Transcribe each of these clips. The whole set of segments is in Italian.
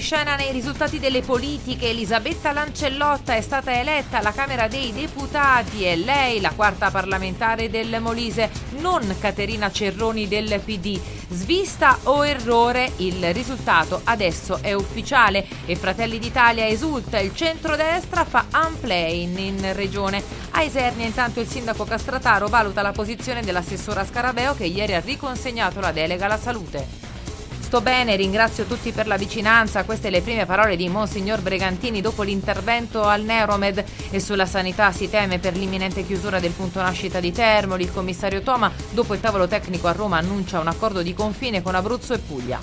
scena nei risultati delle politiche, Elisabetta Lancellotta è stata eletta alla Camera dei Deputati e lei la quarta parlamentare del Molise, non Caterina Cerroni del PD. Svista o errore, il risultato adesso è ufficiale e Fratelli d'Italia esulta, il centrodestra fa unplane in regione. A Isernia intanto il sindaco Castrataro valuta la posizione dell'assessora Scarabeo che ieri ha riconsegnato la delega alla salute sto bene, ringrazio tutti per la vicinanza. Queste le prime parole di Monsignor Bregantini dopo l'intervento al Neuromed e sulla sanità si teme per l'imminente chiusura del punto nascita di Termoli. Il commissario Toma, dopo il tavolo tecnico a Roma, annuncia un accordo di confine con Abruzzo e Puglia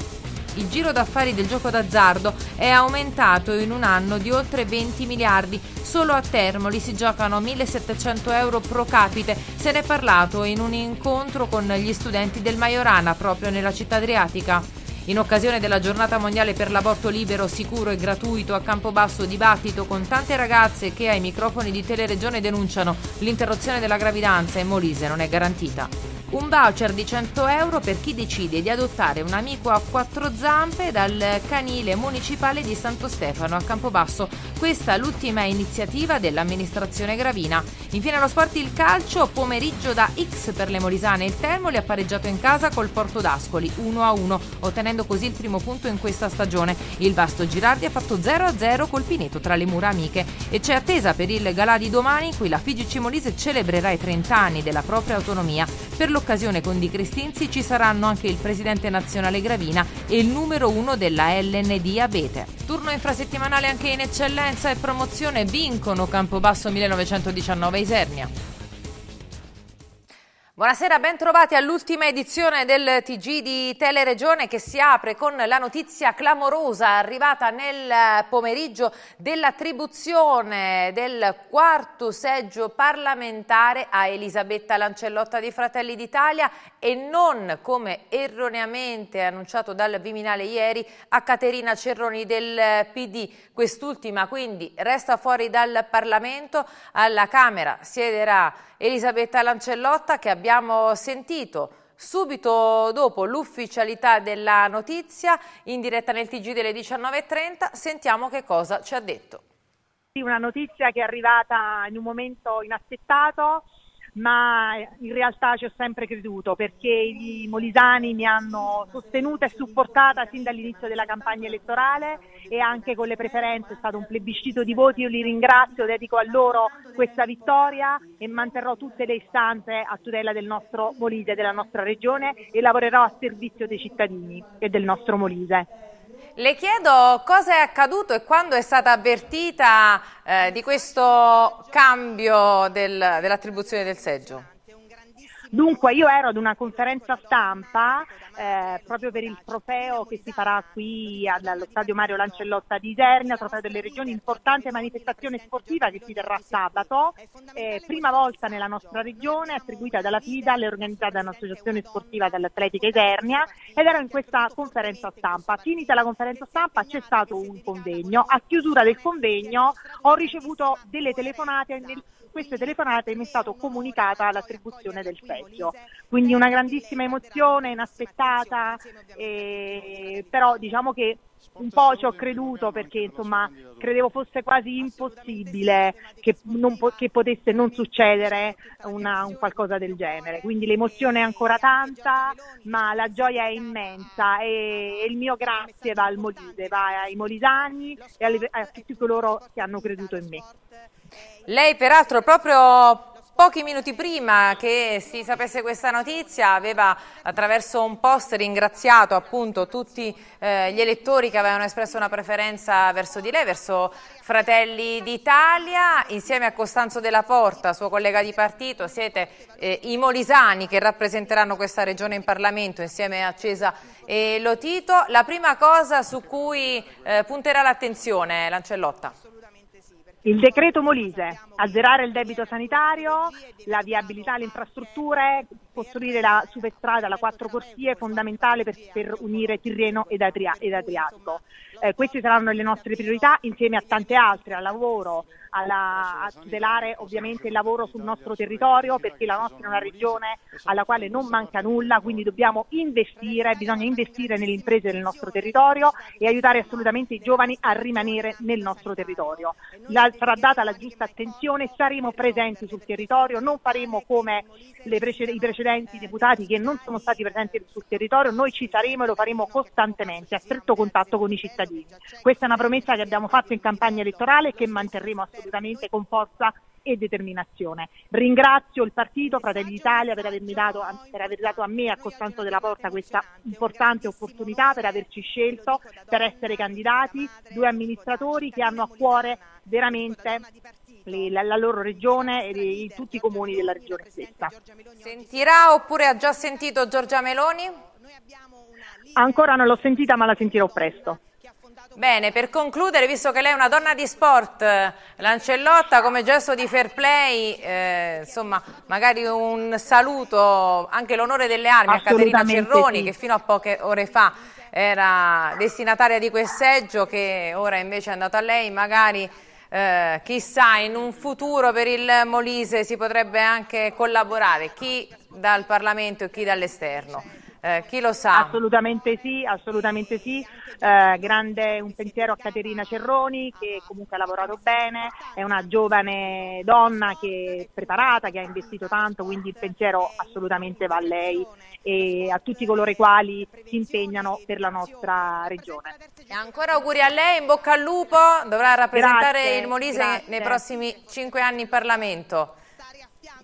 il giro d'affari del gioco d'azzardo è aumentato in un anno di oltre 20 miliardi. Solo a Termoli si giocano 1700 euro pro capite. Se ne è parlato in un incontro con gli studenti del Majorana proprio nella città adriatica. In occasione della giornata mondiale per l'aborto libero, sicuro e gratuito a Campobasso dibattito con tante ragazze che ai microfoni di Teleregione denunciano l'interruzione della gravidanza in Molise non è garantita. Un voucher di 100 euro per chi decide di adottare un amico a quattro zampe dal canile municipale di Santo Stefano a Campobasso. Questa è l'ultima iniziativa dell'amministrazione Gravina. Infine allo sport il calcio, pomeriggio da X per le Molisane. Il Termoli ha pareggiato in casa col Porto d'Ascoli 1-1, ottenendo così il primo punto in questa stagione. Il Vasto Girardi ha fatto 0-0 col Pineto tra le mura amiche e c'è attesa per il galà di domani in cui la Figi Cimolise celebrerà i 30 anni della propria autonomia. Per l'occasione con Di Cristinzi ci saranno anche il presidente nazionale Gravina e il numero uno della LND Abete. Turno infrasettimanale anche in eccellenza e promozione vincono Campobasso 1919 Isernia. Buonasera, bentrovati all'ultima edizione del TG di Teleregione che si apre con la notizia clamorosa arrivata nel eh, pomeriggio dell'attribuzione del quarto seggio parlamentare a Elisabetta Lancellotta di Fratelli d'Italia e non, come erroneamente annunciato dal Viminale ieri, a Caterina Cerroni del eh, PD. Quest'ultima quindi resta fuori dal Parlamento, alla Camera siederà Elisabetta Lancellotta che ha abbiamo sentito subito dopo l'ufficialità della notizia in diretta nel TG delle 19.30 sentiamo che cosa ci ha detto. Una notizia che è arrivata in un momento inaspettato ma in realtà ci ho sempre creduto perché i molisani mi hanno sostenuta e supportata sin dall'inizio della campagna elettorale e anche con le preferenze è stato un plebiscito di voti, io li ringrazio, dedico a loro questa vittoria e manterrò tutte le istanze a tutela del nostro Molise, della nostra regione e lavorerò a servizio dei cittadini e del nostro Molise. Le chiedo cosa è accaduto e quando è stata avvertita eh, di questo cambio del, dell'attribuzione del seggio. Dunque io ero ad una conferenza stampa eh, proprio per il trofeo che si farà qui allo stadio Mario Lancellotta di Isernia, trofeo delle regioni, importante manifestazione sportiva che si terrà sabato, eh, prima volta nella nostra regione attribuita dalla FIDA, e organizzata dall'Associazione Sportiva dell'Atletica Isernia ed ero in questa conferenza stampa. Finita la conferenza stampa c'è stato un convegno, a chiusura del convegno ho ricevuto delle telefonate, e nel, queste telefonate mi è stata comunicata l'attribuzione del premio specchio. Quindi una grandissima emozione, inaspettata, eh, però diciamo che un po' ci ho creduto perché insomma credevo fosse quasi impossibile che, po- che potesse non succedere una, un qualcosa del genere. Quindi l'emozione è ancora tanta, ma la gioia è immensa e, e il mio grazie va al Molise, va ai molisani e alle, a tutti coloro che hanno creduto in me. Lei peraltro proprio Pochi minuti prima che si sapesse questa notizia aveva attraverso un post ringraziato appunto tutti eh, gli elettori che avevano espresso una preferenza verso di lei, verso Fratelli d'Italia, insieme a Costanzo Della Porta, suo collega di partito, siete eh, i molisani che rappresenteranno questa regione in Parlamento insieme a Cesa e Lotito. La prima cosa su cui eh, punterà l'attenzione Lancellotta. Il decreto Molise, azzerare il debito sanitario, la viabilità alle infrastrutture, costruire la superstrada, la quattro corsie, fondamentale per, per unire Tirreno ed, Adria, ed Adriatico. Eh, queste saranno le nostre priorità insieme a tante altre, al lavoro, alla, a tutelare ovviamente il lavoro sul nostro territorio perché la nostra è una regione alla quale non manca nulla, quindi dobbiamo investire, bisogna investire nelle imprese del nostro territorio e aiutare assolutamente i giovani a rimanere nel nostro territorio. La, sarà data la giusta attenzione, saremo presenti sul territorio, non faremo come preced- i precedenti studenti, deputati che non sono stati presenti sul territorio, noi ci saremo e lo faremo costantemente, a stretto contatto con i cittadini. Questa è una promessa che abbiamo fatto in campagna elettorale e che manterremo assolutamente con forza e determinazione. Ringrazio il partito Fratelli d'Italia per, per aver dato a me e a Costanzo della Porta questa importante opportunità, per averci scelto, per essere candidati, due amministratori che hanno a cuore veramente Certo. le, la, la, loro regione e di, tutti i comuni della regione stessa. Sentirà oppure ha già sentito Giorgia Meloni? Ancora non l'ho sentita ma la sentirò presto. Bene, per concludere, visto che lei è una donna di sport, eh, Lancellotta come gesto di fair play, eh, insomma, magari un saluto, anche l'onore delle armi a Caterina Cerroni sì. che fino a poche ore fa era destinataria di quel seggio che ora invece è andata a lei, magari eh, chissà in un futuro per il Molise si potrebbe anche collaborare, chi dal Parlamento e chi dall'esterno. Eh, chi lo sa? Assolutamente sì, assolutamente sì. Eh, grande un pensiero a Caterina Cerroni che comunque ha lavorato bene, è una giovane donna che è preparata, che ha investito tanto, quindi il pensiero assolutamente va a lei e a tutti coloro i quali si impegnano per la nostra regione. E ancora auguri a lei, in bocca al lupo, dovrà rappresentare grazie, il Molise grazie. nei prossimi cinque anni in Parlamento. Grazie,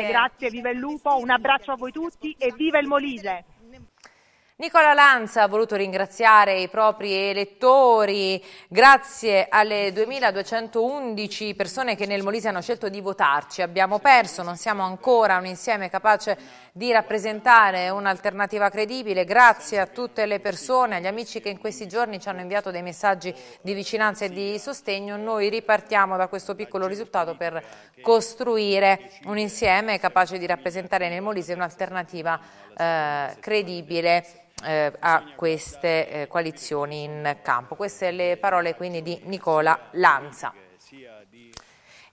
grazie, grazie, viva il lupo, un abbraccio a voi tutti e viva il Molise! Nicola Lanza ha voluto ringraziare i propri elettori grazie alle 2211 persone che nel Molise hanno scelto di votarci. Abbiamo perso, non siamo ancora un insieme capace di rappresentare un'alternativa credibile. Grazie a tutte le persone, agli amici che in questi giorni ci hanno inviato dei messaggi di vicinanza e di sostegno. Noi ripartiamo da questo piccolo risultato per costruire un insieme capace di rappresentare nel Molise un'alternativa credibile eh, credibile eh, a queste eh, coalizioni in campo. Queste le parole quindi di Nicola Lanza.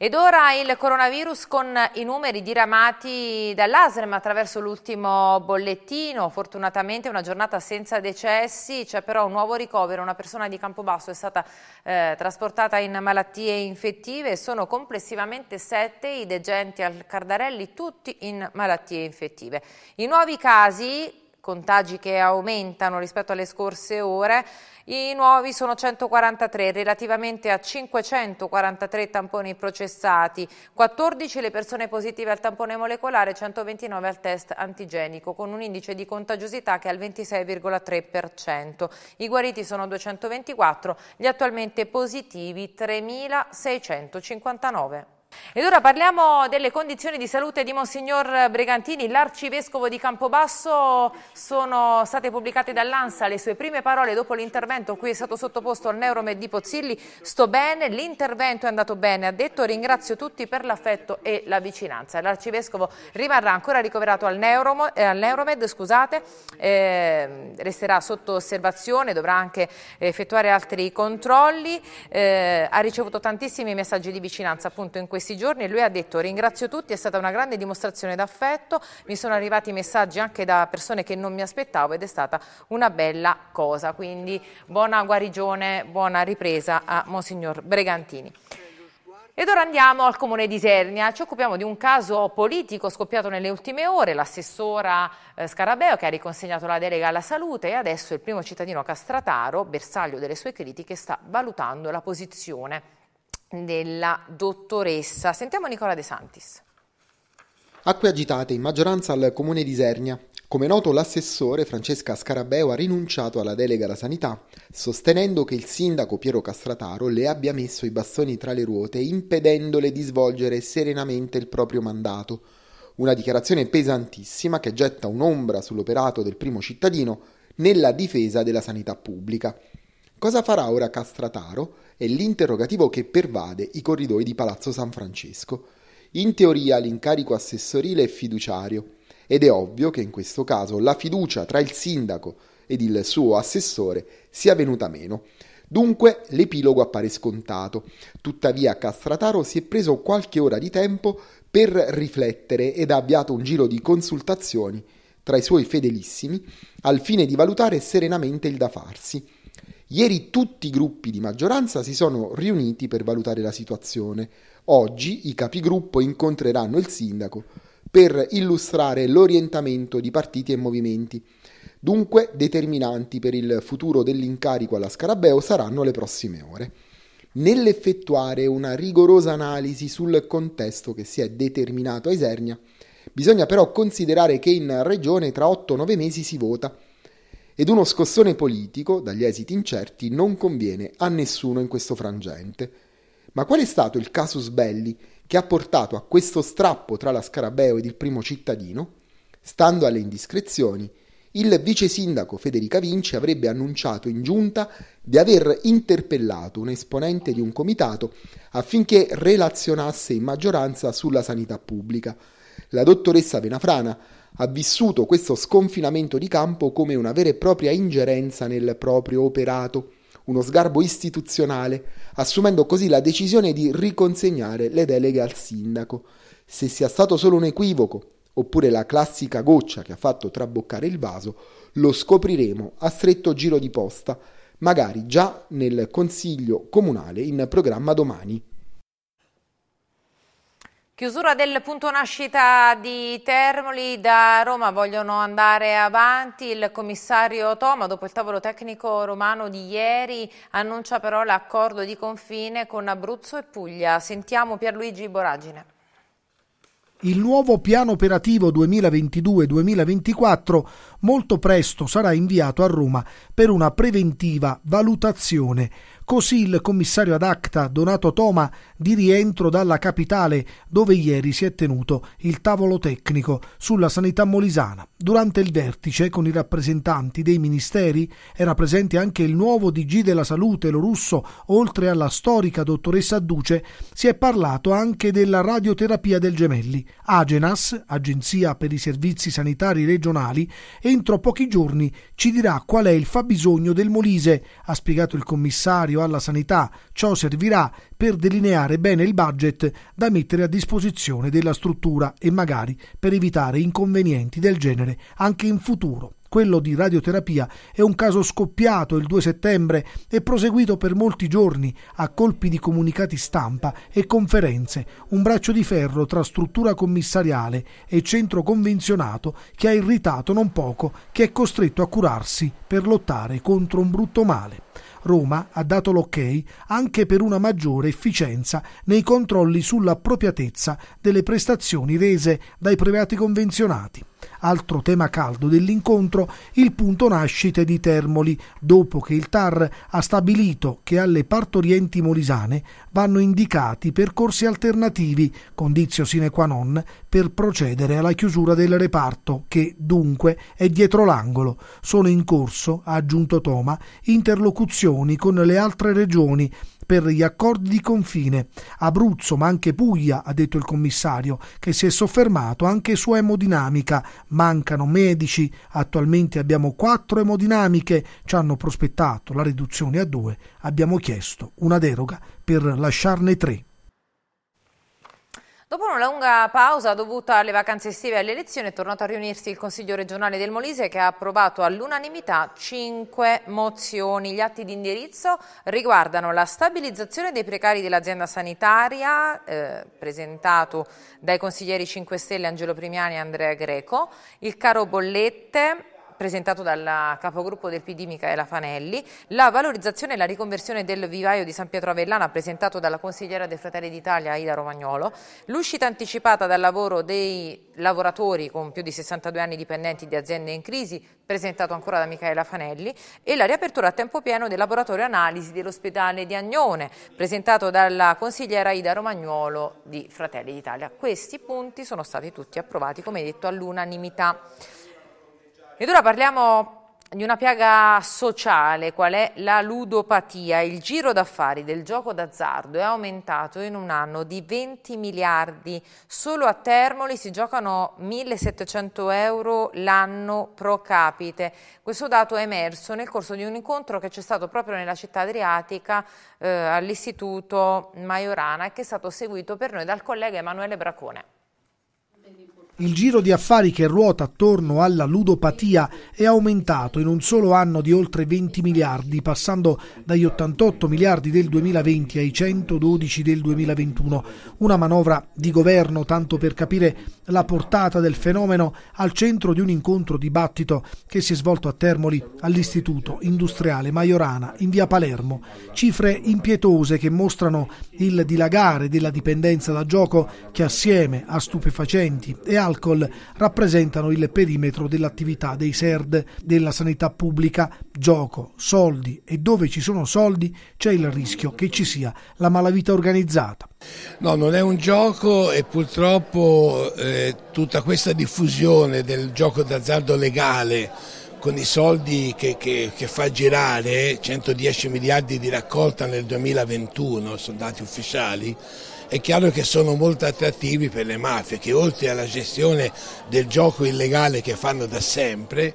Ed ora il coronavirus con i numeri diramati dall'ASREM attraverso l'ultimo bollettino. Fortunatamente una giornata senza decessi, c'è però un nuovo ricovero. Una persona di Campobasso è stata eh, trasportata in malattie infettive. Sono complessivamente sette i degenti al Cardarelli, tutti in malattie infettive. I nuovi casi contagi che aumentano rispetto alle scorse ore, i nuovi sono 143 relativamente a 543 tamponi processati, 14 le persone positive al tampone molecolare, 129 al test antigenico, con un indice di contagiosità che è al 26,3%. I guariti sono 224, gli attualmente positivi 3.659. Ed ora parliamo delle condizioni di salute di Monsignor Bregantini, l'arcivescovo di Campobasso. Sono state pubblicate dall'ANSA le sue prime parole dopo l'intervento cui è stato sottoposto al neuromed di Pozzilli. Sto bene, l'intervento è andato bene, ha detto ringrazio tutti per l'affetto e la vicinanza. L'arcivescovo rimarrà ancora ricoverato al, neuromed, eh, al neuromed scusate, eh, resterà sotto osservazione, dovrà anche effettuare altri controlli. Eh, ha ricevuto tantissimi messaggi di vicinanza appunto in questo questi giorni e lui ha detto ringrazio tutti, è stata una grande dimostrazione d'affetto, mi sono arrivati messaggi anche da persone che non mi aspettavo ed è stata una bella cosa, quindi buona guarigione, buona ripresa a Monsignor Bregantini. Ed ora andiamo al comune di Ternia, ci occupiamo di un caso politico scoppiato nelle ultime ore, l'assessora eh, Scarabeo che ha riconsegnato la delega alla salute e adesso il primo cittadino Castrataro, bersaglio delle sue critiche, sta valutando la posizione della dottoressa. Sentiamo Nicola De Santis. Acque agitate in maggioranza al comune di Isernia. Come noto, l'assessore Francesca Scarabeo ha rinunciato alla delega alla sanità, sostenendo che il sindaco Piero Castrataro le abbia messo i bastoni tra le ruote, impedendole di svolgere serenamente il proprio mandato. Una dichiarazione pesantissima che getta un'ombra sull'operato del primo cittadino nella difesa della sanità pubblica. Cosa farà ora Castrataro? è l'interrogativo che pervade i corridoi di Palazzo San Francesco. In teoria l'incarico assessorile è fiduciario ed è ovvio che in questo caso la fiducia tra il sindaco ed il suo assessore sia venuta meno. Dunque l'epilogo appare scontato. Tuttavia Castrataro si è preso qualche ora di tempo per riflettere ed ha avviato un giro di consultazioni tra i suoi fedelissimi al fine di valutare serenamente il da farsi. Ieri tutti i gruppi di maggioranza si sono riuniti per valutare la situazione. Oggi i capigruppo incontreranno il sindaco per illustrare l'orientamento di partiti e movimenti. Dunque, determinanti per il futuro dell'incarico alla Scarabeo saranno le prossime ore. Nell'effettuare una rigorosa analisi sul contesto che si è determinato a Isernia, bisogna però considerare che in regione tra 8-9 mesi si vota ed uno scossone politico, dagli esiti incerti, non conviene a nessuno in questo frangente. Ma qual è stato il casus belli che ha portato a questo strappo tra la Scarabeo ed il primo cittadino? Stando alle indiscrezioni, il vice sindaco Federica Vinci avrebbe annunciato in giunta di aver interpellato un esponente di un comitato affinché relazionasse in maggioranza sulla sanità pubblica. La dottoressa Venafrana ha vissuto questo sconfinamento di campo come una vera e propria ingerenza nel proprio operato, uno sgarbo istituzionale, assumendo così la decisione di riconsegnare le deleghe al sindaco. Se sia stato solo un equivoco, oppure la classica goccia che ha fatto traboccare il vaso, lo scopriremo a stretto giro di posta, magari già nel Consiglio Comunale in programma domani. Chiusura del punto nascita di Termoli, da Roma vogliono andare avanti, il commissario Toma dopo il tavolo tecnico romano di ieri annuncia però l'accordo di confine con Abruzzo e Puglia. Sentiamo Pierluigi Boragine. Il nuovo piano operativo 2022-2024 molto presto sarà inviato a Roma per una preventiva valutazione. Così il commissario ad acta Donato Toma di rientro dalla capitale dove ieri si è tenuto il tavolo tecnico sulla sanità molisana. Durante il vertice con i rappresentanti dei ministeri era presente anche il nuovo DG della salute, lo russo, oltre alla storica dottoressa Duce, si è parlato anche della radioterapia del gemelli. Agenas, Agenzia per i Servizi Sanitari Regionali, entro pochi giorni ci dirà qual è il fabbisogno del Molise, ha spiegato il commissario necessario alla sanità. Ciò servirà per delineare bene il budget da mettere a disposizione della struttura e magari per evitare inconvenienti del genere anche in futuro quello di radioterapia, è un caso scoppiato il 2 settembre e proseguito per molti giorni a colpi di comunicati stampa e conferenze, un braccio di ferro tra struttura commissariale e centro convenzionato che ha irritato non poco chi è costretto a curarsi per lottare contro un brutto male. Roma ha dato l'ok anche per una maggiore efficienza nei controlli sull'appropriatezza delle prestazioni rese dai privati convenzionati. Altro tema caldo dell'incontro, il punto nascite di Termoli, dopo che il TAR ha stabilito che alle partorienti molisane vanno indicati percorsi alternativi, condizio sine qua non, per procedere alla chiusura del reparto, che dunque è dietro l'angolo. Sono in corso, ha aggiunto Toma, interlocuzioni con le altre regioni per gli accordi di confine. Abruzzo, ma anche Puglia, ha detto il commissario, che si è soffermato anche su emodinamica, mancano medici, attualmente abbiamo quattro emodinamiche, ci hanno prospettato la riduzione a due, abbiamo chiesto una deroga per lasciarne tre. Dopo una lunga pausa dovuta alle vacanze estive e alle elezioni è tornato a riunirsi il Consiglio regionale del Molise che ha approvato all'unanimità cinque mozioni. Gli atti di indirizzo riguardano la stabilizzazione dei precari dell'azienda sanitaria eh, presentato dai consiglieri 5 Stelle Angelo Primiani e Andrea Greco, il caro bollette presentato dal capogruppo del PD Michaela Fanelli, la valorizzazione e la riconversione del vivaio di San Pietro Avellana presentato dalla consigliera dei Fratelli d'Italia Ida Romagnolo, l'uscita anticipata dal lavoro dei lavoratori con più di 62 anni dipendenti di aziende in crisi presentato ancora da Michaela Fanelli e la riapertura a tempo pieno del laboratorio analisi dell'ospedale di Agnone presentato dalla consigliera Ida Romagnolo di Fratelli d'Italia. Questi punti sono stati tutti approvati come detto all'unanimità. Ed ora parliamo di una piaga sociale qual è la ludopatia. Il giro d'affari del gioco d'azzardo è aumentato in un anno di 20 miliardi. Solo a Termoli si giocano 1700 euro l'anno pro capite. Questo dato è emerso nel corso di un incontro che c'è stato proprio nella città adriatica eh, all'Istituto Maiorana e che è stato seguito per noi dal collega Emanuele Bracone. Il giro di affari che ruota attorno alla ludopatia è aumentato in un solo anno di oltre 20 miliardi, passando dagli 88 miliardi del 2020 ai 112 del 2021. Una manovra di governo, tanto per capire la portata del fenomeno, al centro di un incontro dibattito che si è svolto a Termoli all'Istituto Industriale Maiorana in via Palermo. Cifre impietose che mostrano il dilagare della dipendenza da gioco che assieme a stupefacenti e a alcol rappresentano il perimetro dell'attività dei SERD, della sanità pubblica, gioco, soldi e dove ci sono soldi c'è il rischio che ci sia la malavita organizzata. No, non è un gioco e purtroppo eh, tutta questa diffusione del gioco d'azzardo legale con i soldi che, che, che, fa girare 110 miliardi di raccolta nel 2021, sono dati ufficiali, è chiaro che sono molto attrattivi per le mafie che oltre alla gestione del gioco illegale che fanno da sempre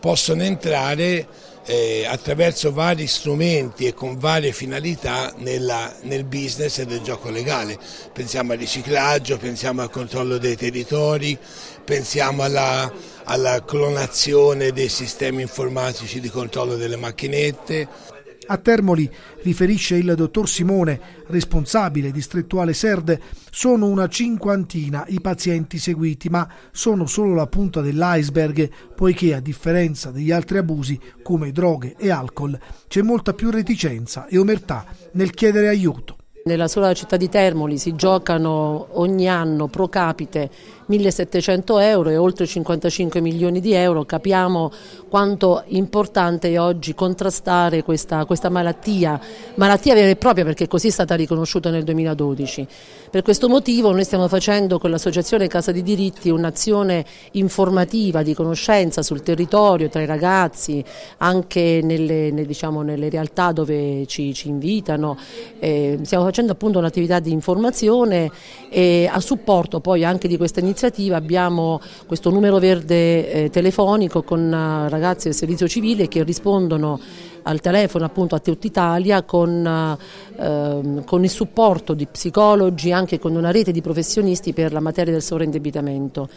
possono entrare eh, attraverso vari strumenti e con varie finalità nella, nel business del gioco legale. Pensiamo al riciclaggio, pensiamo al controllo dei territori, pensiamo alla, alla clonazione dei sistemi informatici di controllo delle macchinette. A Termoli, riferisce il dottor Simone, responsabile distrettuale SERD, sono una cinquantina i pazienti seguiti, ma sono solo la punta dell'iceberg, poiché a differenza degli altri abusi, come droghe e alcol, c'è molta più reticenza e omertà nel chiedere aiuto. Nella sola città di Termoli si giocano ogni anno pro capite 1700 euro e oltre 55 milioni di euro, capiamo quanto importante è oggi contrastare questa, questa malattia, malattia vera e propria perché così è stata riconosciuta nel 2012. Per questo motivo noi stiamo facendo con l'associazione Casa di Diritti un'azione informativa di conoscenza sul territorio, tra i ragazzi, anche nelle, nelle, diciamo, nelle realtà dove ci, ci invitano. Eh, stiamo facendo appunto un'attività di informazione e a supporto poi anche di questa iniziativa abbiamo questo numero verde eh, telefonico con eh, ragazzi del servizio civile che rispondono al telefono appunto a Teut Italia con, eh, ehm, con, il supporto di psicologi anche con una rete di professionisti per la materia del sovraindebitamento.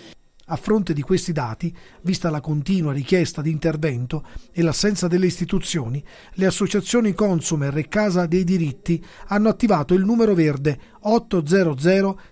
A fronte di questi dati, vista la continua richiesta di intervento e l'assenza delle istituzioni, le associazioni Consumer e Casa dei diritti hanno attivato il numero verde 800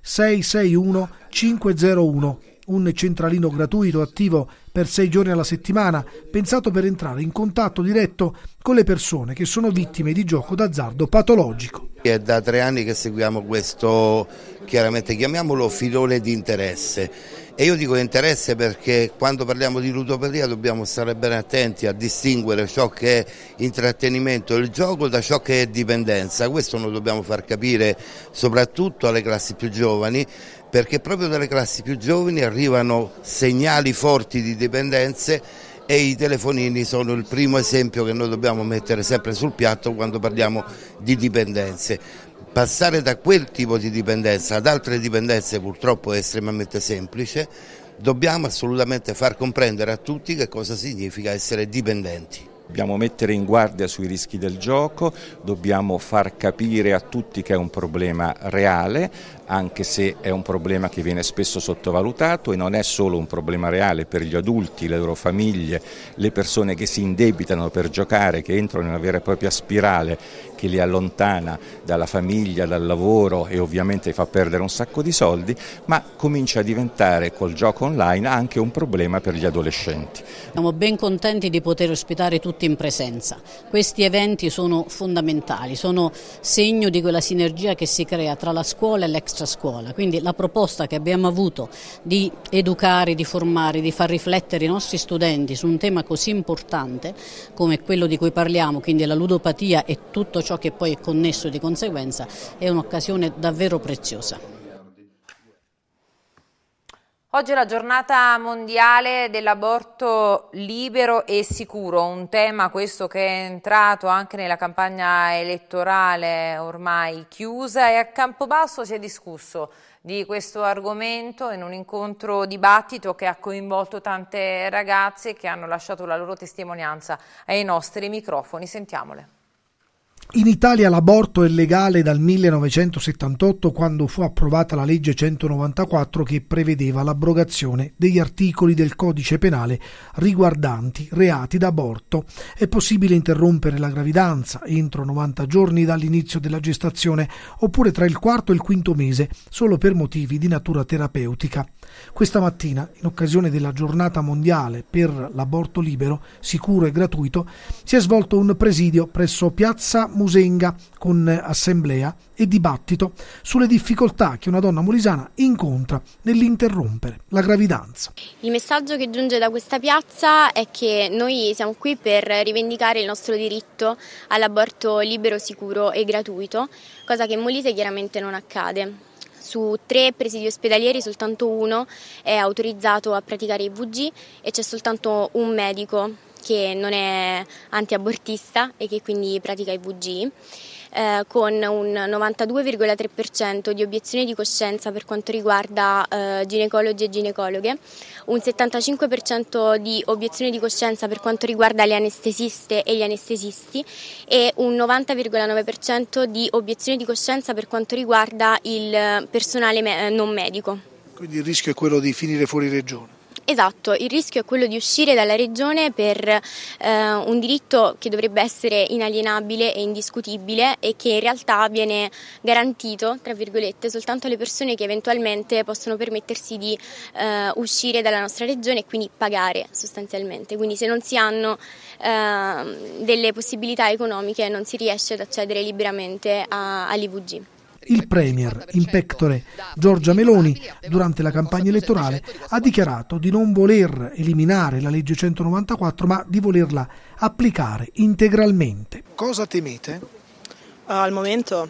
661 501 un centralino gratuito attivo per sei giorni alla settimana, pensato per entrare in contatto diretto con le persone che sono vittime di gioco d'azzardo patologico. È da tre anni che seguiamo questo, chiaramente chiamiamolo filone di interesse e io dico interesse perché quando parliamo di ludopatia dobbiamo stare ben attenti a distinguere ciò che è intrattenimento, il gioco, da ciò che è dipendenza. Questo lo dobbiamo far capire soprattutto alle classi più giovani perché proprio dalle classi più giovani arrivano segnali forti di dipendenze e i telefonini sono il primo esempio che noi dobbiamo mettere sempre sul piatto quando parliamo di dipendenze. Passare da quel tipo di dipendenza ad altre dipendenze purtroppo è estremamente semplice, dobbiamo assolutamente far comprendere a tutti che cosa significa essere dipendenti. Dobbiamo mettere in guardia sui rischi del gioco, dobbiamo far capire a tutti che è un problema reale, anche se è un problema che viene spesso sottovalutato e non è solo un problema reale per gli adulti, le loro famiglie, le persone che si indebitano per giocare, che entrano in una vera e propria spirale che li allontana dalla famiglia, dal lavoro e ovviamente fa perdere un sacco di soldi, ma comincia a diventare col gioco online anche un problema per gli adolescenti. Siamo ben contenti di poter ospitare tutti in presenza. Questi eventi sono fondamentali, sono segno di quella sinergia che si crea tra la scuola e l'ex nostra scuola. Quindi la proposta che abbiamo avuto di educare, di formare, di far riflettere i nostri studenti su un tema così importante come quello di cui parliamo, quindi la ludopatia e tutto ciò che poi è connesso di conseguenza, è un'occasione davvero preziosa. Oggi è la giornata mondiale dell'aborto libero e sicuro, un tema questo che è entrato anche nella campagna elettorale ormai chiusa e a Campobasso si è discusso di questo argomento in un incontro dibattito che ha coinvolto tante ragazze che hanno lasciato la loro testimonianza ai nostri microfoni. Sentiamole. In Italia l'aborto è legale dal 1978 quando fu approvata la legge 194 che prevedeva l'abrogazione degli articoli del codice penale riguardanti reati d'aborto. È possibile interrompere la gravidanza entro 90 giorni dall'inizio della gestazione oppure tra il quarto e il quinto mese solo per motivi di natura terapeutica. Questa mattina, in occasione della giornata mondiale per l'aborto libero, sicuro e gratuito, si è svolto un presidio presso Piazza Musenga con assemblea e dibattito sulle difficoltà che una donna molisana incontra nell'interrompere la gravidanza. Il messaggio che giunge da questa piazza è che noi siamo qui per rivendicare il nostro diritto all'aborto libero, sicuro e gratuito, cosa che in Molise chiaramente non accade. Su tre presidi ospedalieri soltanto uno è autorizzato a praticare IVG e c'è soltanto un medico che non è antiabortista e che quindi pratica IVG, eh, con un 92,3% di obiezioni di coscienza per quanto riguarda eh, ginecologi e ginecologhe, un 75% di obiezioni di coscienza per quanto riguarda le anestesiste e gli anestesisti e un 90,9% di obiezioni di coscienza per quanto riguarda il personale me- non medico. Quindi il rischio è quello di finire fuori regione? Esatto, il rischio è quello di uscire dalla regione per eh, un diritto che dovrebbe essere inalienabile e indiscutibile e che in realtà viene garantito, tra virgolette, soltanto alle persone che eventualmente possono permettersi di eh, uscire dalla nostra regione e quindi pagare sostanzialmente. Quindi se non si hanno eh, delle possibilità economiche non si riesce ad accedere liberamente a, all'IVG. Il Premier, in pectore Giorgia Meloni, durante la campagna elettorale, ha dichiarato di non voler eliminare la legge 194, ma di volerla applicare integralmente. Cosa temete? Al momento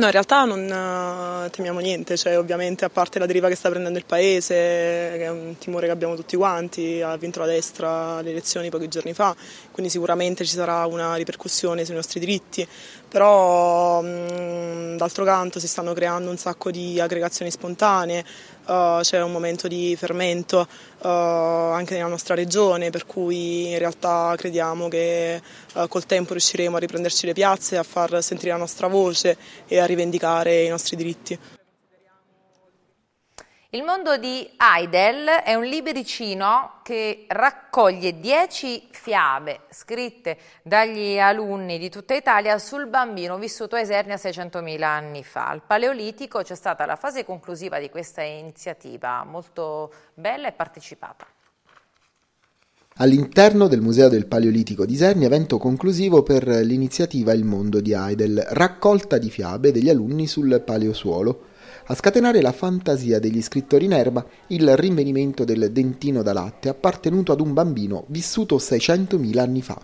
No, in realtà non eh, temiamo niente, cioè, ovviamente a parte la deriva che sta prendendo il Paese, che è un timore che abbiamo tutti quanti, ha vinto la destra le elezioni pochi giorni fa, quindi sicuramente ci sarà una ripercussione sui nostri diritti, però mm, d'altro canto si stanno creando un sacco di aggregazioni spontanee, uh, c'è un momento di fermento uh, anche nella nostra regione, per cui in realtà crediamo che uh, col tempo riusciremo a riprenderci le piazze, a far sentire la nostra voce e a rivendicare i nostri diritti. Il mondo di Heidel è un libricino che raccoglie 10 fiabe scritte dagli alunni di tutta Italia sul bambino vissuto a Esernia 600.000 anni fa. Al Paleolitico c'è stata la fase conclusiva di questa iniziativa, molto bella e partecipata. All'interno del Museo del Paleolitico di Isernia, evento conclusivo per l'iniziativa Il mondo di Heidel, raccolta di fiabe degli alunni sul paleosuolo a scatenare la fantasia degli scrittori in erba il rinvenimento del dentino da latte appartenuto ad un bambino vissuto 600.000 anni fa.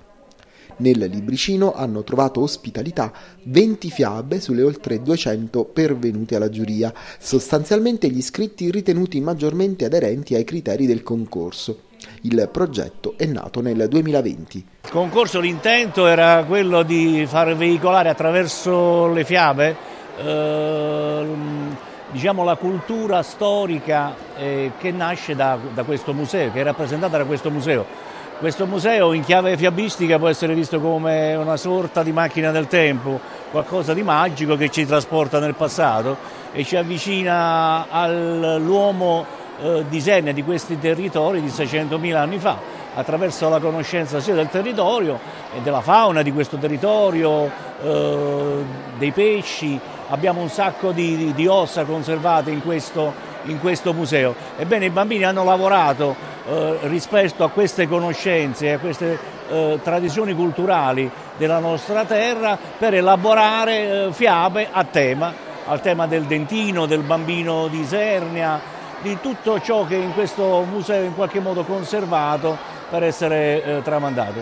Nel libricino hanno trovato ospitalità 20 fiabe sulle oltre 200 pervenute alla giuria, sostanzialmente gli scritti ritenuti maggiormente aderenti ai criteri del concorso. Il progetto è nato nel 2020. Il concorso l'intento era quello di far veicolare attraverso le fiabe eh, diciamo, la cultura storica eh, che nasce da, da, questo museo, che è rappresentata da questo museo. Questo museo in chiave fiabistica può essere visto come una sorta di macchina del tempo, qualcosa di magico che ci trasporta nel passato e ci avvicina all'uomo eh, di Senne, di questi territori di 600.000 anni fa, attraverso la conoscenza sia del territorio e della fauna di questo territorio, eh, dei pesci, abbiamo un sacco di, di, di ossa conservate in questo, in questo, museo. Ebbene i bambini hanno lavorato eh, rispetto a queste conoscenze, a queste eh, tradizioni culturali della nostra terra per elaborare eh, fiabe a tema, al tema del dentino, del bambino di Isernia, di tutto ciò che in questo museo in qualche modo conservato per essere eh, tramandato.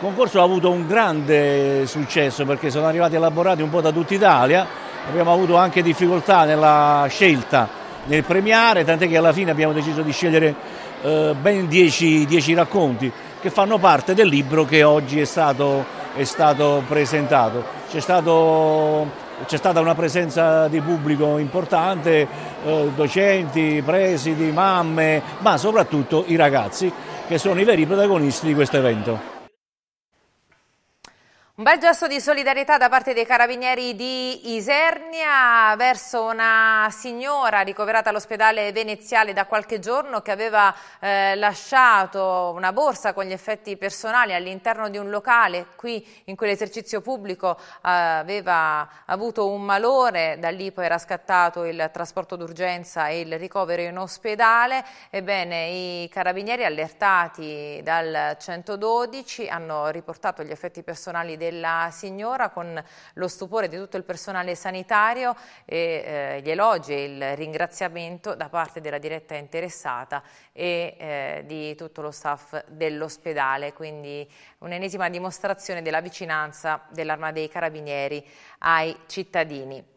Il concorso ha avuto un grande successo perché sono arrivati elaborati un po' da tutta Italia abbiamo avuto anche difficoltà nella scelta, nel premiare, tant'è che alla fine abbiamo deciso di scegliere eh, ben 10 racconti che fanno parte del libro che oggi è stato, è stato presentato. C'è, stato, c'è, stata una presenza di pubblico importante, eh, docenti, presidi, mamme, ma soprattutto i ragazzi che sono i veri protagonisti di questo evento. Un bel gesto di solidarietà da parte dei carabinieri di Isernia verso una signora ricoverata all'ospedale veneziale da qualche giorno che aveva eh, lasciato una borsa con gli effetti personali all'interno di un locale, qui in quell'esercizio pubblico eh, aveva avuto un malore, da lì poi era scattato il trasporto d'urgenza e il ricovero in ospedale, ebbene i carabinieri allertati dal 112 hanno riportato gli effetti personali del della signora con lo stupore di tutto il personale sanitario e eh, gli elogi e il ringraziamento da parte della diretta interessata e eh, di tutto lo staff dell'ospedale. Quindi un'ennesima dimostrazione della vicinanza dell'Arma dei Carabinieri ai cittadini.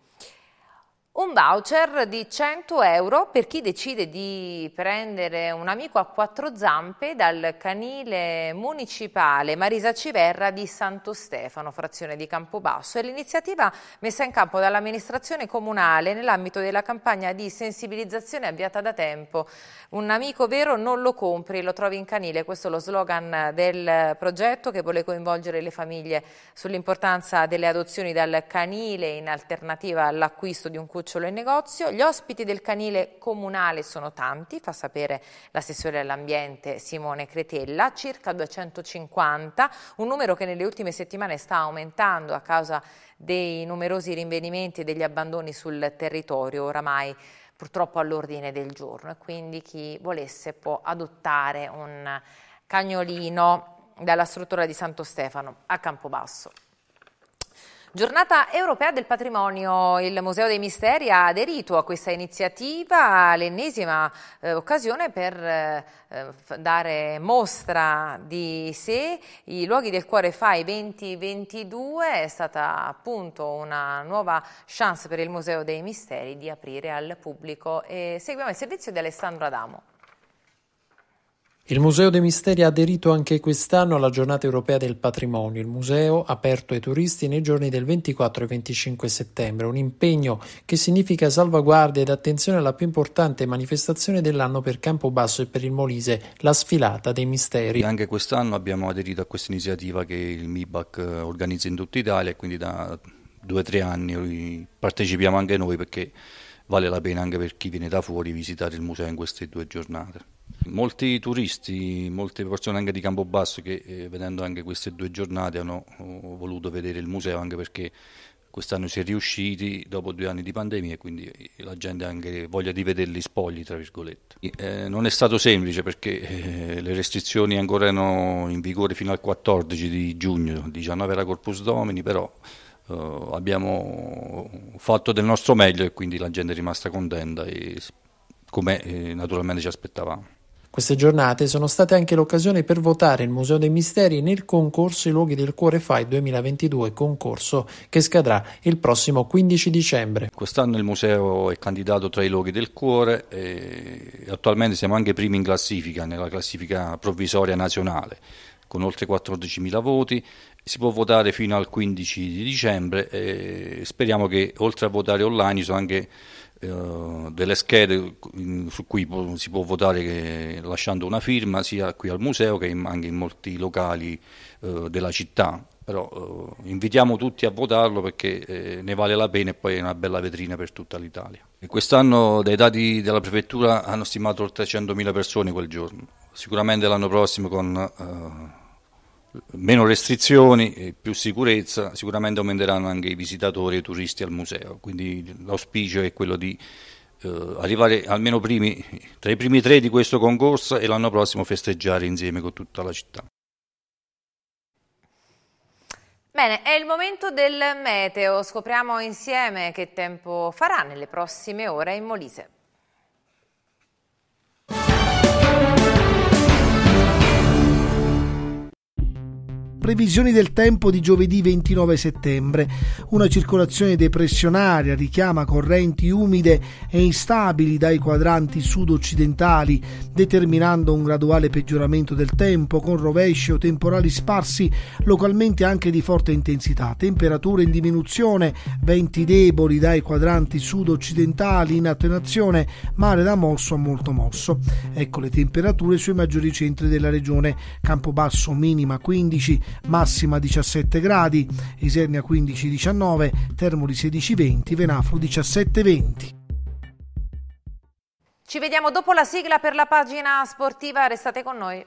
Un voucher di 100 euro per chi decide di prendere un amico a quattro zampe dal canile municipale Marisa Civerra di Santo Stefano, frazione di Campobasso. È l'iniziativa messa in campo dall'amministrazione comunale nell'ambito della campagna di sensibilizzazione avviata da tempo. Un amico vero non lo compri, lo trovi in canile. Questo è lo slogan del progetto che vuole coinvolgere le famiglie sull'importanza delle adozioni dal canile in alternativa all'acquisto di un cucino Cucciolo e Negozio. Gli ospiti del canile comunale sono tanti, fa sapere l'assessore all'ambiente Simone Cretella, circa 250, un numero che nelle ultime settimane sta aumentando a causa dei numerosi rinvenimenti e degli abbandoni sul territorio oramai purtroppo all'ordine del giorno e quindi chi volesse può adottare un cagnolino dalla struttura di Santo Stefano a Campobasso. Giornata europea del patrimonio, il Museo dei Misteri ha aderito a questa iniziativa, l'ennesima eh, occasione per eh, eh dare mostra di sé, i luoghi del cuore FAI 2022 è stata appunto una nuova chance per il Museo dei Misteri di aprire al pubblico e seguiamo il servizio di Alessandro Adamo. Il Museo dei Misteri ha aderito anche quest'anno alla Giornata Europea del Patrimonio. Il museo aperto ai turisti nei giorni del 24 e 25 settembre, un impegno che significa salvaguardia ed attenzione alla più importante manifestazione dell'anno per Campobasso e per il Molise, la sfilata dei misteri. Anche quest'anno abbiamo aderito a questa iniziativa che il MIBAC organizza in tutta Italia e quindi da due o tre anni partecipiamo anche noi perché vale la pena anche per chi viene da fuori visitare il museo in queste due giornate. Molti turisti, molte persone anche di Campobasso che eh, vedendo anche queste due giornate hanno oh, voluto vedere il museo anche perché quest'anno si è riusciti dopo due anni di pandemia e quindi eh, la gente ha anche voglia di vederli spogli, tra virgolette. Eh, non è stato semplice perché eh, le restrizioni ancora erano in vigore fino al 14 di giugno, 19 era Corpus Domini, però Uh, abbiamo fatto del nostro meglio e quindi la gente è rimasta contenta come eh, naturalmente ci aspettavamo. Queste giornate sono state anche l'occasione per votare il Museo dei Misteri nel concorso I Luoghi del Cuore FAI 2022, concorso che scadrà il prossimo 15 dicembre. Quest'anno il museo è candidato tra i Luoghi del Cuore e attualmente siamo anche primi in classifica, nella classifica provvisoria nazionale, con oltre 14.000 voti si può votare fino al 15 di dicembre e speriamo che oltre a votare online ci sono anche eh, delle schede su cui si può votare eh, lasciando una firma sia qui al museo che anche in molti locali eh, della città però invitiamo tutti a votarlo perché ne vale la pena e poi è una bella vetrina per tutta l'Italia. Quest'anno dai dati della prefettura hanno stimato oltre 100.000 persone quel giorno, sicuramente l'anno prossimo con meno restrizioni, più sicurezza, sicuramente aumenteranno anche i visitatori e i turisti al museo, quindi l'auspicio è quello di eh, arrivare almeno primi, tra i primi tre di questo concorso e l'anno prossimo festeggiare insieme con tutta la città. Bene, è il momento del meteo, scopriamo insieme che tempo farà nelle prossime ore in Molise. Previsioni del tempo di giovedì 29 settembre. Una circolazione depressionaria richiama correnti umide e instabili dai quadranti sud-occidentali, determinando un graduale peggioramento del tempo con rovesci o temporali sparsi, localmente anche di forte intensità. Temperature in diminuzione, venti deboli dai quadranti sud-occidentali in attenuazione, mare da mosso a molto mosso. Ecco le temperature sui maggiori centri della regione. Campobasso minima 15, massima 17 gradi, Isernia 15-19, Termoli 16-20, Venafro 17-20. Ci vediamo dopo la sigla per la pagina sportiva, restate con noi.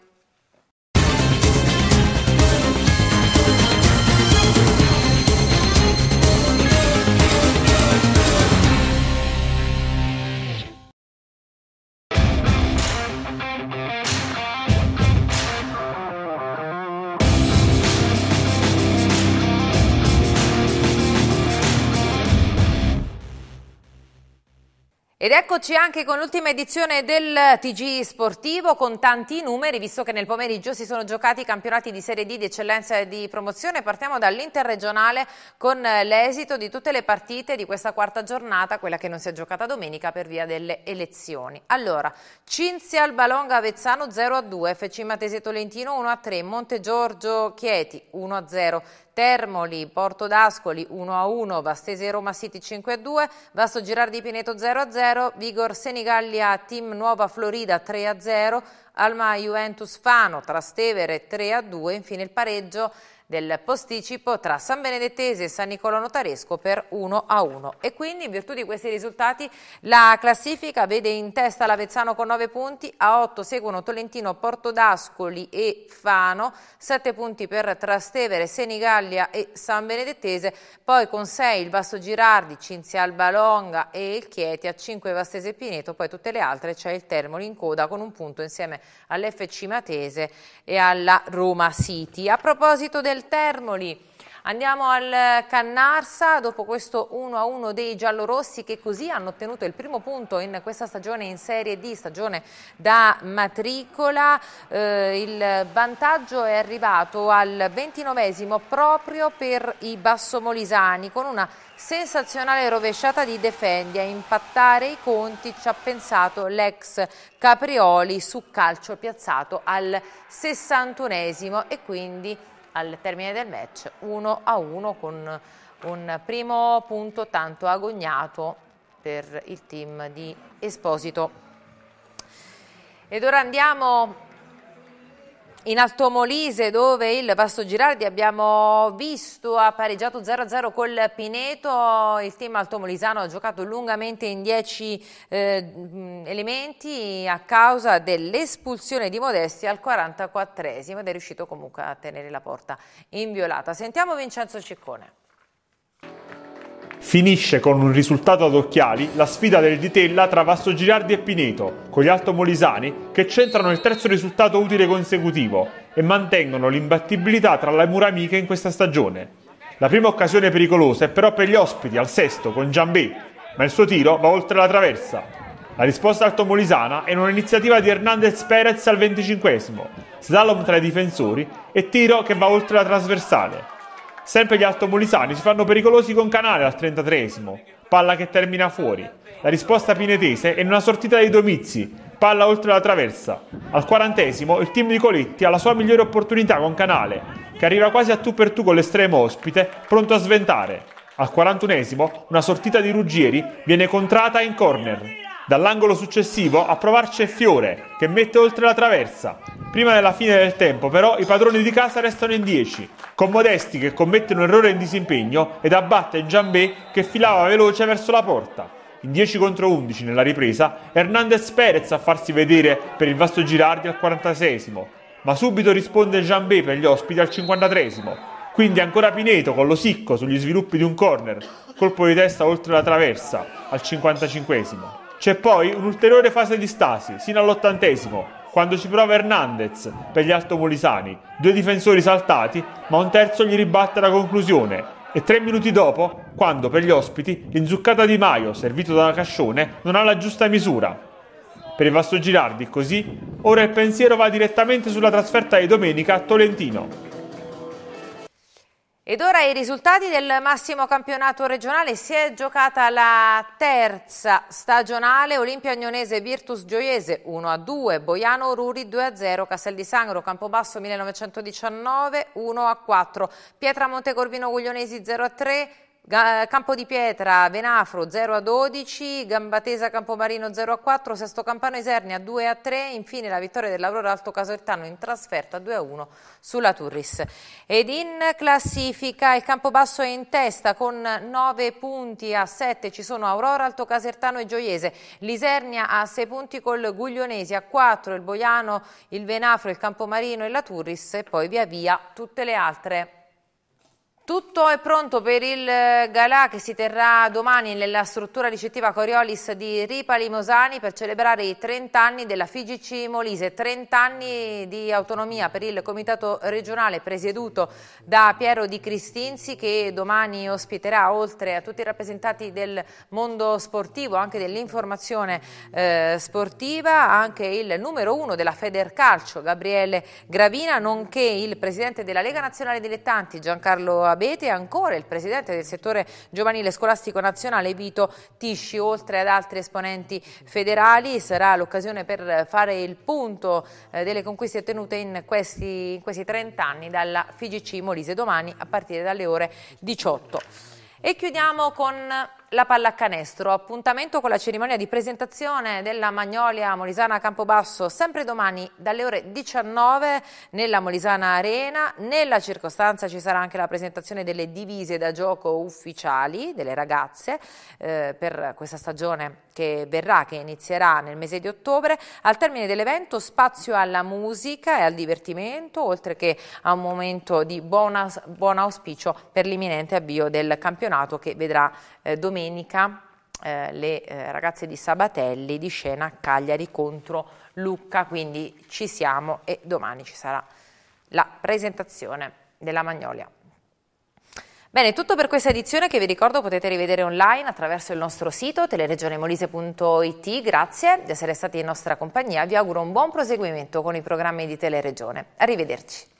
Ed eccoci anche con l'ultima edizione del TG Sportivo con tanti numeri, visto che nel pomeriggio si sono giocati i campionati di Serie D di eccellenza e di promozione. Partiamo dall'interregionale con l'esito di tutte le partite di questa quarta giornata, quella che non si è giocata domenica per via delle elezioni. Allora, Cinzia Albalonga Avezzano 0 2, FC Matese Tolentino 1 3, Monte Giorgio Chieti 1 0, Termoli, Porto d'Ascoli 1-1, Vastese Roma City 5-2, Vasto Girardi Pineto 0-0, Vigor Senigallia Team Nuova Florida 3-0, Alma Juventus Fano, Trastevere 3-2, infine il pareggio del posticipo tra San Benedettese e San Nicolò Notaresco per 1 a 1. E quindi in virtù di questi risultati la classifica vede in testa l'Avezzano con 9 punti, a 8 seguono Tolentino, Portodascoli e Fano, 7 punti per Trastevere, Senigallia e San Benedettese, poi con 6 il Basso Girardi, Cinzialba Longa e il Chieti, a 5 Vastese Pineto, poi tutte le altre c'è il Termoli in coda con un punto insieme all'FC Matese e alla Roma City. A proposito del del Termoli. Andiamo al Cannarsa, dopo questo 1-1 dei giallorossi che così hanno ottenuto il primo punto in questa stagione in Serie D, stagione da matricola. Eh, il vantaggio è arrivato al 29esimo proprio per i bassomolisani con una sensazionale rovesciata di Defendi. A impattare i conti ci ha pensato l'ex Caprioli su calcio piazzato al sessantunesimo e quindi al termine del match 1 a 1 con un primo punto tanto agognato per il team di Esposito. Ed ora andiamo in Alto Molise dove il Vasto Girardi abbiamo visto ha pareggiato 0-0 col Pineto, il team altomolisano ha giocato lungamente in 10 eh, elementi a causa dell'espulsione di Modesti al 44esimo ed è riuscito comunque a tenere la porta inviolata. Sentiamo Vincenzo Ciccone. Finisce con un risultato ad occhiali la sfida del Ditella tra Vasto Girardi e Pineto, con gli altomolisani che centrano il terzo risultato utile consecutivo e mantengono l'imbattibilità tra le mura amiche in questa stagione. La prima occasione pericolosa è però per gli ospiti al sesto con Giambè, ma il suo tiro va oltre la traversa. La risposta altomolisana è in un'iniziativa di Hernandez Perez al 25 slalom tra i difensori e tiro che va oltre la trasversale. Sempre gli altomolisani si fanno pericolosi con Canale al 33 palla che termina fuori. La risposta pinetese è in una sortita dei domizi, palla oltre la traversa. Al quarantesimo il team di Coletti ha la sua migliore opportunità con Canale, che arriva quasi a tu per tu con l'estremo ospite, pronto a sventare. Al quarantunesimo una sortita di Ruggieri viene contrata in corner. Dall'angolo successivo a provarci è Fiore, che mette oltre la traversa. Prima della fine del tempo, però, i padroni di casa restano in 10, con Modesti che commette un errore in disimpegno ed abbatte Giambé che filava veloce verso la porta. In 10 contro 11 nella ripresa, Hernandez Perez a farsi vedere per il vasto Girardi al 46 ma subito risponde Giambé per gli ospiti al 53 quindi ancora Pineto con lo sicco sugli sviluppi di un corner, colpo di testa oltre la traversa al 55 c'è poi un'ulteriore fase di stasi, sino all'ottantesimo, quando ci prova Hernandez per gli altomolisani, due difensori saltati, ma un terzo gli ribatte la conclusione. E tre minuti dopo, quando per gli ospiti l'inzuccata di Maio, servito da Cascione, non ha la giusta misura. Per il Vasto Girardi, così, ora il pensiero va direttamente sulla trasferta di domenica a Tolentino, ed ora i risultati del massimo campionato regionale. Si è giocata la terza stagionale Olimpia Agnonese Virtus Gioiese 1-2, Boiano Ruri 2-0, Castel di Sangro Campobasso 1919 1-4, Pietra Montecorvino Guglionesi 0-3, Campo di Pietra, Venafro 0 a 12, Gambatesa Campomarino 0 a 4, Sesto Campano Isernia 2 a 3, infine la vittoria dell'Aurora Alto Casertano in trasferta 2 a 1 sulla Turris. Ed in classifica il Campobasso è in testa con 9 punti a 7, ci sono Aurora Alto Casertano e Gioiese, l'Isernia a 6 punti col Guglionesi a 4, il Boiano, il Venafro, il Campomarino e la Turris e poi via via tutte le altre. Tutto è pronto per il eh, galà che si terrà domani nella struttura ricettiva Coriolis di Ripali Mosani per celebrare i 30 anni della FIGC Molise, 30 anni di autonomia per il comitato regionale presieduto da Piero Di Cristinzi che domani ospiterà oltre a tutti i rappresentanti del mondo sportivo, anche dell'informazione eh, sportiva, anche il numero uno della Federcalcio Gabriele Gravina, nonché il presidente della Lega Nazionale Dilettanti Giancarlo Abbiano Abete e ancora il presidente del settore giovanile scolastico nazionale Vito Tisci, oltre ad altri esponenti federali. Sarà l'occasione per fare il punto eh, delle conquiste ottenute in questi, in questi 30 anni dalla FIGC Molise domani a partire dalle ore 18. E chiudiamo con la pallacanestro. Appuntamento con la cerimonia di presentazione della Magnolia Molisana Campobasso sempre domani dalle ore 19 nella Molisana Arena. Nella circostanza ci sarà anche la presentazione delle divise da gioco ufficiali delle ragazze eh, per questa stagione che verrà, che inizierà nel mese di ottobre. Al termine dell'evento spazio alla musica e al divertimento, oltre che a un momento di buona, buon auspicio per l'imminente avvio del campionato che vedrà eh, domenica eh, le eh, ragazze di Sabatelli di scena a Cagliari contro Lucca, quindi ci siamo e domani ci sarà la presentazione della Magnolia. Bene, tutto per questa edizione che vi ricordo potete rivedere online attraverso il nostro sito teleregionemolise.it. Grazie di essere stati in nostra compagnia. Vi auguro un buon proseguimento con i programmi di Teleregione. Arrivederci.